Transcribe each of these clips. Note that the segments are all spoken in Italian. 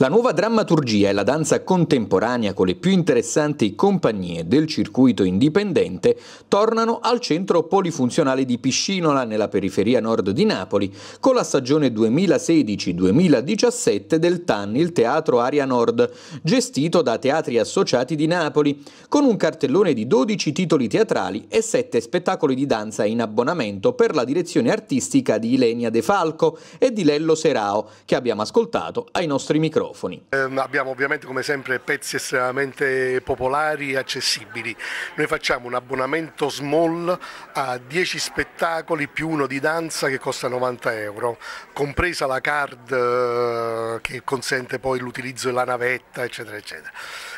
La nuova drammaturgia e la danza contemporanea con le più interessanti compagnie del circuito indipendente tornano al centro polifunzionale di Piscinola nella periferia nord di Napoli con la stagione 2016-2017 del TAN, il Teatro Aria Nord, gestito da Teatri Associati di Napoli, con un cartellone di 12 titoli teatrali e 7 spettacoli di danza in abbonamento per la direzione artistica di Ilenia De Falco e di Lello Serao, che abbiamo ascoltato ai nostri microfoni microfoni. Eh, abbiamo ovviamente come sempre pezzi estremamente popolari e accessibili. Noi facciamo un abbonamento small a 10 spettacoli più uno di danza che costa 90 euro, compresa la card eh, che consente poi l'utilizzo della navetta eccetera eccetera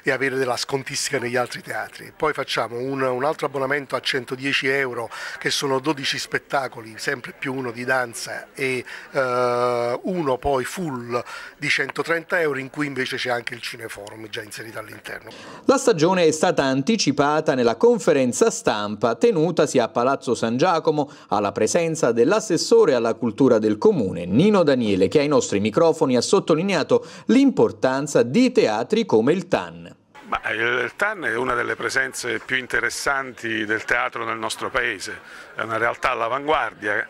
e avere della scontistica negli altri teatri. Poi facciamo un, un altro abbonamento a 110 euro che sono 12 spettacoli, sempre più uno di danza e eh, uno poi full di 130 euro euro in cui invece c'è anche il cineforum già inserito all'interno. La stagione è stata anticipata nella conferenza stampa tenutasi a Palazzo San Giacomo alla presenza dell'assessore alla cultura del comune Nino Daniele che ai nostri microfoni ha sottolineato l'importanza di teatri come il TAN. Ma eh, il TAN è una delle presenze più interessanti del teatro nel nostro paese, è una realtà all'avanguardia.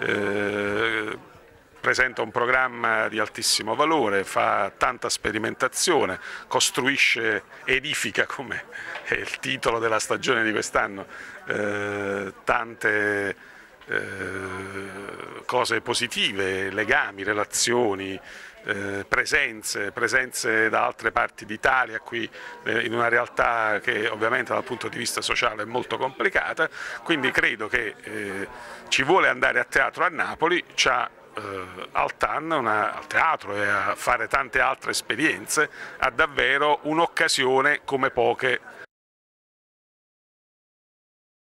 Eh, presenta un programma di altissimo valore, fa tanta sperimentazione, costruisce, edifica come è il titolo della stagione di quest'anno, eh, tante eh, cose positive, legami, relazioni, eh, presenze, presenze da altre parti d'Italia, qui eh, in una realtà che ovviamente dal punto di vista sociale è molto complicata, quindi credo che eh, ci vuole andare a teatro a Napoli, ci ha eh, al TAN, una, al teatro e a fare tante altre esperienze, ha davvero un'occasione come poche